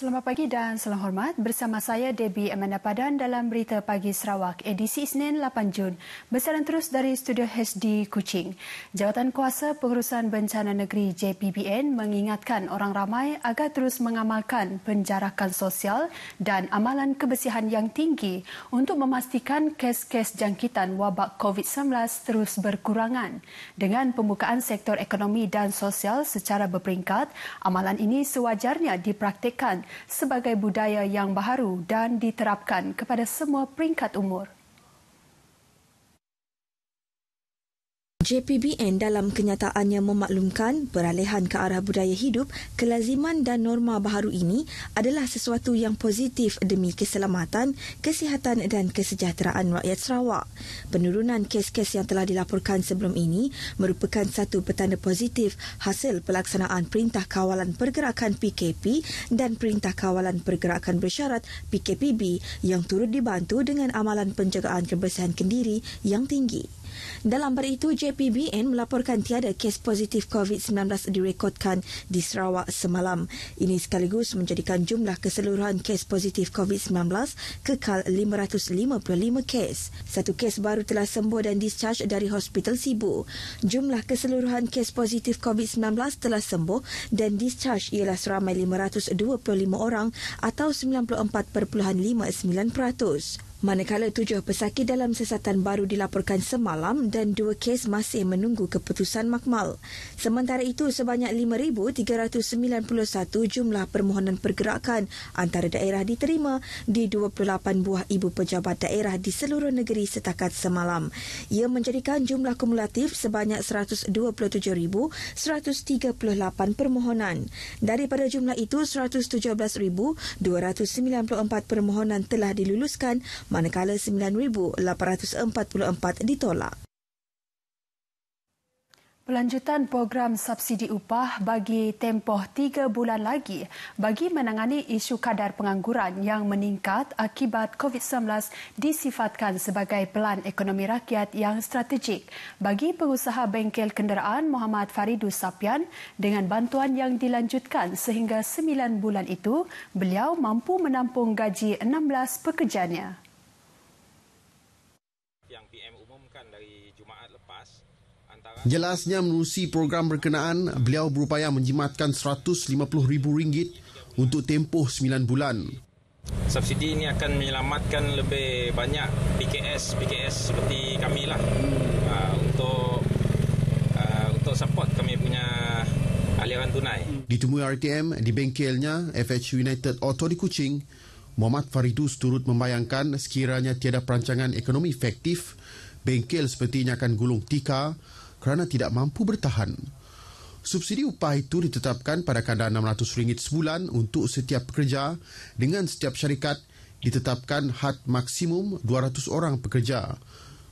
selamat pagi dan salam hormat bersama saya Debbie Amanda Padan dalam Berita Pagi Sarawak edisi Isnin 8 Jun. Besaran terus dari Studio HD Kuching. Jawatan Kuasa Pengurusan Bencana Negeri JPBN mengingatkan orang ramai agar terus mengamalkan penjarakan sosial dan amalan kebersihan yang tinggi untuk memastikan kes-kes jangkitan wabak COVID-19 terus berkurangan. Dengan pembukaan sektor ekonomi dan sosial secara berperingkat, amalan ini sewajarnya dipraktikkan sebagai budaya yang baharu dan diterapkan kepada semua peringkat umur. JPBN dalam kenyataannya memaklumkan peralihan ke arah budaya hidup, kelaziman dan norma baharu ini adalah sesuatu yang positif demi keselamatan, kesihatan dan kesejahteraan rakyat Sarawak. Penurunan kes-kes yang telah dilaporkan sebelum ini merupakan satu petanda positif hasil pelaksanaan Perintah Kawalan Pergerakan PKP dan Perintah Kawalan Pergerakan Bersyarat PKPB yang turut dibantu dengan amalan penjagaan kebersihan kendiri yang tinggi. Dalam beritu, JPBN melaporkan tiada kes positif COVID-19 direkodkan di Sarawak semalam. Ini sekaligus menjadikan jumlah keseluruhan kes positif COVID-19 kekal 555 kes. Satu kes baru telah sembuh dan discharge dari hospital Sibu. Jumlah keseluruhan kes positif COVID-19 telah sembuh dan discharge ialah seramai 525 orang atau 94.59%. Manakala tujuh pesakit dalam sesatan baru dilaporkan semalam dan dua kes masih menunggu keputusan makmal. Sementara itu, sebanyak 5,391 jumlah permohonan pergerakan antara daerah diterima di 28 buah ibu pejabat daerah di seluruh negeri setakat semalam. Ia menjadikan jumlah kumulatif sebanyak 127,138 permohonan. Daripada jumlah itu, 117,294 permohonan telah diluluskan manakala 9,844 ditolak. Pelanjutan program subsidi upah bagi tempoh tiga bulan lagi bagi menangani isu kadar pengangguran yang meningkat akibat COVID-19 disifatkan sebagai pelan ekonomi rakyat yang strategik. Bagi pengusaha bengkel kenderaan Muhammad Faridu Sapian, dengan bantuan yang dilanjutkan sehingga sembilan bulan itu, beliau mampu menampung gaji 16 pekerjanya. PM umumkan dari Jumaat lepas Jelasnya menerusi program berkenaan, beliau berupaya menjimatkan RM150,000 untuk tempoh 9 bulan. Subsidi ini akan menyelamatkan lebih banyak PKS-PKS seperti kami lah hmm. ah, untuk ah, untuk support kami punya aliran tunai. Ditemui RTM di bengkelnya FH United Authority Kuching, Muhammad Faridus turut membayangkan sekiranya tiada perancangan ekonomi efektif, bengkel sepertinya akan gulung tika kerana tidak mampu bertahan. Subsidi upah itu ditetapkan pada kadar RM600 sebulan untuk setiap pekerja dengan setiap syarikat ditetapkan had maksimum 200 orang pekerja.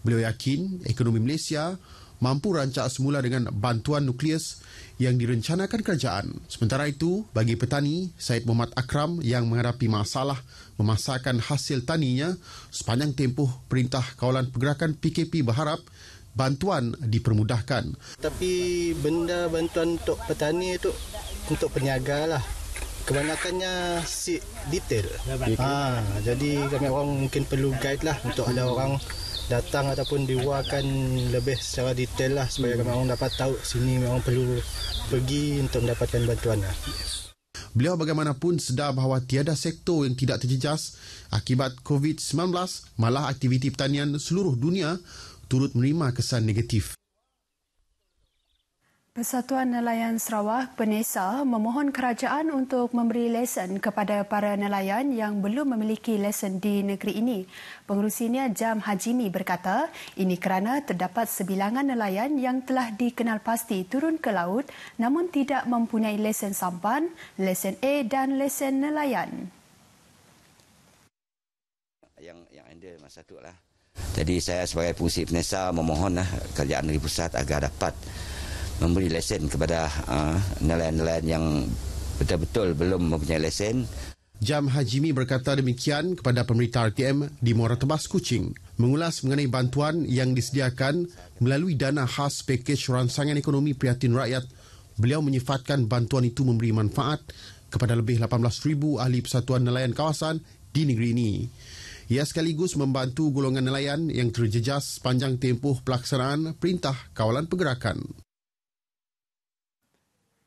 Beliau yakin ekonomi Malaysia mampu rancak semula dengan bantuan nukleus yang direncanakan kerajaan. Sementara itu, bagi petani, Syed Muhammad Akram yang menghadapi masalah memasakkan hasil taninya sepanjang tempoh perintah kawalan pergerakan PKP berharap bantuan dipermudahkan. Tapi benda bantuan untuk petani itu untuk peniaga lah. Kebanyakannya si detail. Ha, jadi kami orang mungkin perlu guide lah untuk ada orang datang ataupun diwakan lebih secara detail lah supaya hmm. orang dapat tahu sini memang perlu pergi untuk mendapatkan bantuan lah. Beliau bagaimanapun sedar bahawa tiada sektor yang tidak terjejas akibat COVID-19 malah aktiviti pertanian seluruh dunia turut menerima kesan negatif. Persatuan Nelayan Sarawak, PENESA, memohon kerajaan untuk memberi lesen kepada para nelayan yang belum memiliki lesen di negeri ini. Pengurusinya Jam Hajimi berkata, ini kerana terdapat sebilangan nelayan yang telah dikenal pasti turun ke laut namun tidak mempunyai lesen sampan, lesen A dan lesen nelayan. Yang yang ada masa tu lah. Jadi saya sebagai fungsi PENESA memohonlah kerajaan negeri pusat agar dapat memberi lesen kepada uh, nelayan-nelayan yang betul-betul belum mempunyai lesen. Jam Hajimi berkata demikian kepada pemerintah RTM di Muara Tebas, Kuching. Mengulas mengenai bantuan yang disediakan melalui dana khas pakej rangsangan ekonomi prihatin rakyat, beliau menyifatkan bantuan itu memberi manfaat kepada lebih 18,000 ahli persatuan nelayan kawasan di negeri ini. Ia sekaligus membantu golongan nelayan yang terjejas sepanjang tempoh pelaksanaan Perintah Kawalan Pergerakan.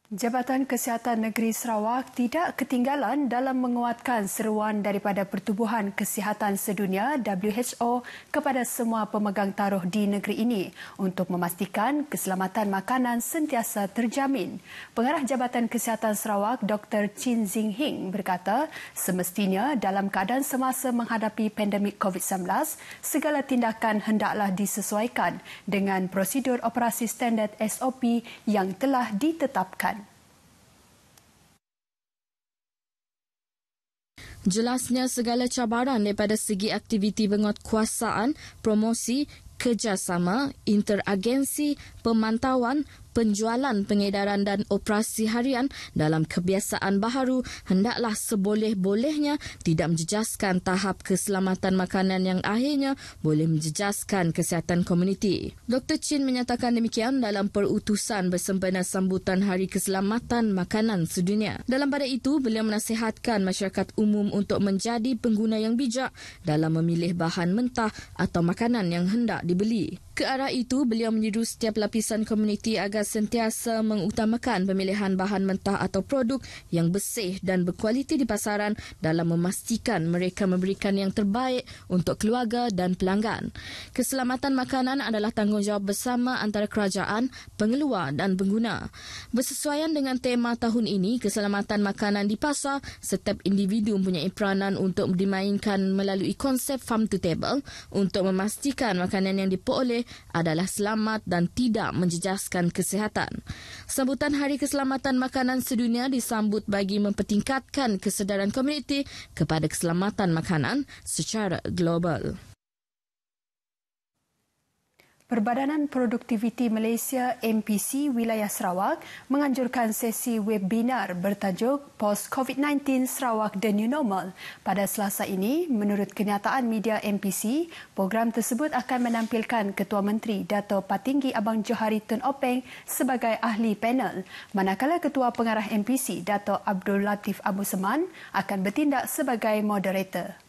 Jabatan Kesihatan Negeri Sarawak tidak ketinggalan dalam menguatkan seruan daripada Pertubuhan Kesihatan Sedunia WHO kepada semua pemegang taruh di negeri ini untuk memastikan keselamatan makanan sentiasa terjamin. Pengarah Jabatan Kesihatan Sarawak Dr. Chin Zing Hing berkata, semestinya dalam keadaan semasa menghadapi pandemik COVID-19, segala tindakan hendaklah disesuaikan dengan prosedur operasi standard SOP yang telah ditetapkan. Jelasnya segala cabaran daripada segi aktiviti bengot kuasaan, promosi, kerjasama, interagensi, pemantauan, penjualan, pengedaran dan operasi harian dalam kebiasaan baharu hendaklah seboleh-bolehnya tidak menjejaskan tahap keselamatan makanan yang akhirnya boleh menjejaskan kesihatan komuniti. Dr. Chin menyatakan demikian dalam perutusan bersempena sambutan Hari Keselamatan Makanan Sedunia. Dalam pada itu, beliau menasihatkan masyarakat umum untuk menjadi pengguna yang bijak dalam memilih bahan mentah atau makanan yang hendak dibeli. Ke arah itu, beliau menyeru setiap lapisan komuniti agar sentiasa mengutamakan pemilihan bahan mentah atau produk yang bersih dan berkualiti di pasaran dalam memastikan mereka memberikan yang terbaik untuk keluarga dan pelanggan. Keselamatan makanan adalah tanggungjawab bersama antara kerajaan, pengeluar dan pengguna. Bersesuaian dengan tema tahun ini, keselamatan makanan di pasar, setiap individu mempunyai peranan untuk dimainkan melalui konsep farm to table untuk memastikan makanan yang diperoleh adalah selamat dan tidak menjejaskan kesihatan. Sambutan Hari Keselamatan Makanan Sedunia disambut bagi mempertingkatkan kesedaran komuniti kepada keselamatan makanan secara global. Perbadanan Produktiviti Malaysia MPC Wilayah Sarawak menganjurkan sesi webinar bertajuk Post COVID-19 Sarawak The New Normal. Pada selasa ini, menurut kenyataan media MPC, program tersebut akan menampilkan Ketua Menteri Dato Patinggi Abang Johari Tun Openg sebagai ahli panel, manakala Ketua Pengarah MPC Dato Abdul Latif Abu Seman akan bertindak sebagai moderator.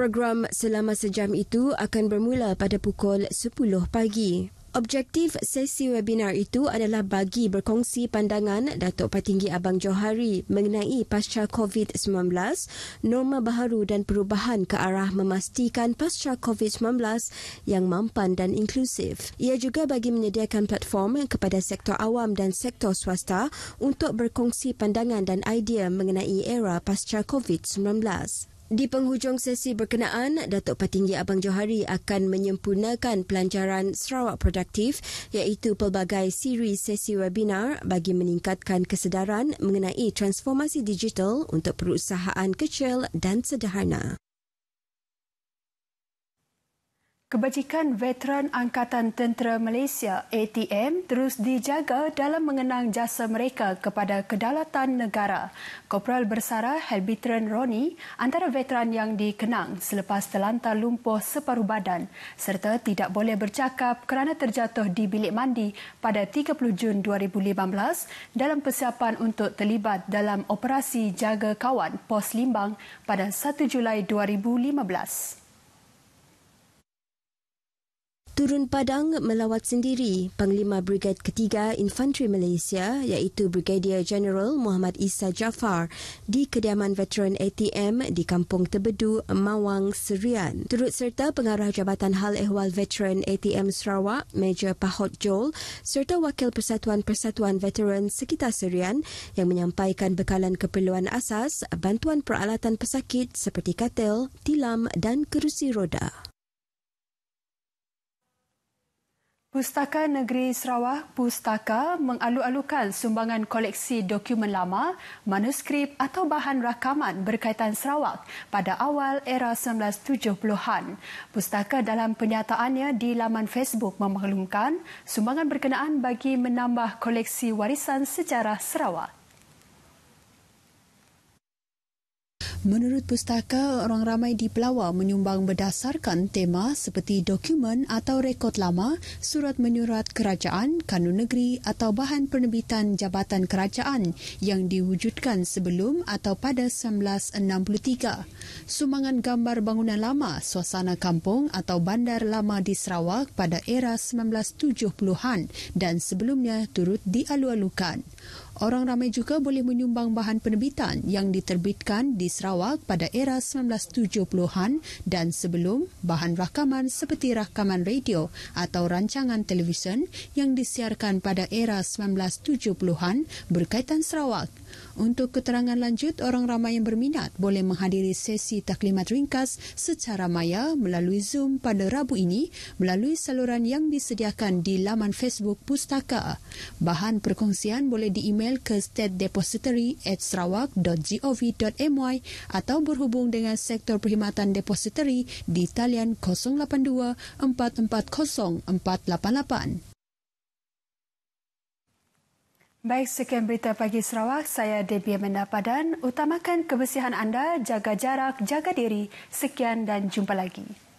Program selama sejam itu akan bermula pada pukul 10 pagi. Objektif sesi webinar itu adalah bagi berkongsi pandangan Datuk Patinggi Abang Johari mengenai pasca COVID-19, norma baharu dan perubahan ke arah memastikan pasca COVID-19 yang mampan dan inklusif. Ia juga bagi menyediakan platform kepada sektor awam dan sektor swasta untuk berkongsi pandangan dan idea mengenai era pasca COVID-19. Di penghujung sesi berkenaan, Datuk Patinggi Abang Johari akan menyempurnakan pelancaran Sarawak Produktif iaitu pelbagai siri sesi webinar bagi meningkatkan kesedaran mengenai transformasi digital untuk perusahaan kecil dan sederhana. Kebajikan veteran Angkatan Tentera Malaysia ATM terus dijaga dalam mengenang jasa mereka kepada kedaulatan negara. Kopral Bersara Helbitren Roni antara veteran yang dikenang selepas terlantar lumpuh separuh badan serta tidak boleh bercakap kerana terjatuh di bilik mandi pada 30 Jun 2015 dalam persiapan untuk terlibat dalam operasi jaga kawan Pos Limbang pada 1 Julai 2015 turun padang melawat sendiri Panglima Brigad Ketiga Infanteri Malaysia iaitu Brigadier General Muhammad Isa Jafar di kediaman veteran ATM di Kampung Tebedu, Mawang, Serian. Turut serta pengarah Jabatan Hal Ehwal Veteran ATM Sarawak, Major Pahot Joel serta Wakil Persatuan-Persatuan Veteran Sekitar Serian yang menyampaikan bekalan keperluan asas, bantuan peralatan pesakit seperti katil, tilam dan kerusi roda. Pustaka Negeri Sarawak Pustaka mengalu-alukan sumbangan koleksi dokumen lama, manuskrip atau bahan rakaman berkaitan Sarawak pada awal era 1970-an. Pustaka dalam penyataannya di laman Facebook memaklumkan sumbangan berkenaan bagi menambah koleksi warisan sejarah Sarawak. Menurut pustaka, orang ramai di Pelawar menyumbang berdasarkan tema seperti dokumen atau rekod lama, surat menyurat kerajaan, kanun negeri atau bahan penerbitan jabatan kerajaan yang diwujudkan sebelum atau pada 1963. sumbangan gambar bangunan lama, suasana kampung atau bandar lama di Sarawak pada era 1970-an dan sebelumnya turut dialu-alukan orang ramai juga boleh menyumbang bahan penerbitan yang diterbitkan di Sarawak pada era 1970-an dan sebelum bahan rakaman seperti rakaman radio atau rancangan televisyen yang disiarkan pada era 1970-an berkaitan Sarawak untuk keterangan lanjut, orang ramai yang berminat boleh menghadiri sesi taklimat ringkas secara maya melalui Zoom pada Rabu ini melalui saluran yang disediakan di laman Facebook Pustaka. Bahan perkongsian boleh di-email ke statedepository@sarawak.gov.my atau berhubung dengan Sektor Perkhidmatan Depository di talian 082 440 488. Baik, sekian berita pagi Sarawak. Saya Debbie Amanda Padan. Utamakan kebersihan anda, jaga jarak, jaga diri. Sekian dan jumpa lagi.